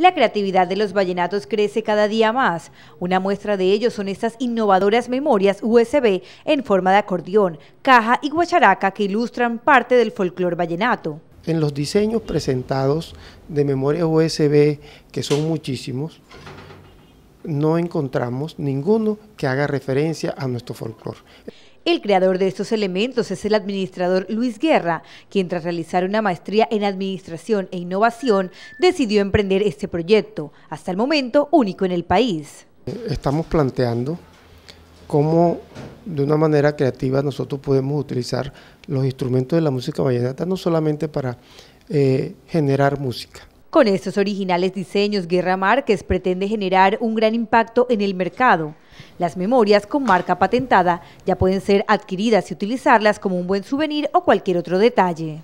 La creatividad de los vallenatos crece cada día más. Una muestra de ello son estas innovadoras memorias USB en forma de acordeón, caja y guacharaca que ilustran parte del folclor vallenato. En los diseños presentados de memorias USB, que son muchísimos, no encontramos ninguno que haga referencia a nuestro folclore. El creador de estos elementos es el administrador Luis Guerra, quien tras realizar una maestría en Administración e Innovación decidió emprender este proyecto, hasta el momento único en el país. Estamos planteando cómo de una manera creativa nosotros podemos utilizar los instrumentos de la música vallenata no solamente para eh, generar música, con estos originales diseños, Guerra Márquez pretende generar un gran impacto en el mercado. Las memorias con marca patentada ya pueden ser adquiridas y utilizarlas como un buen souvenir o cualquier otro detalle.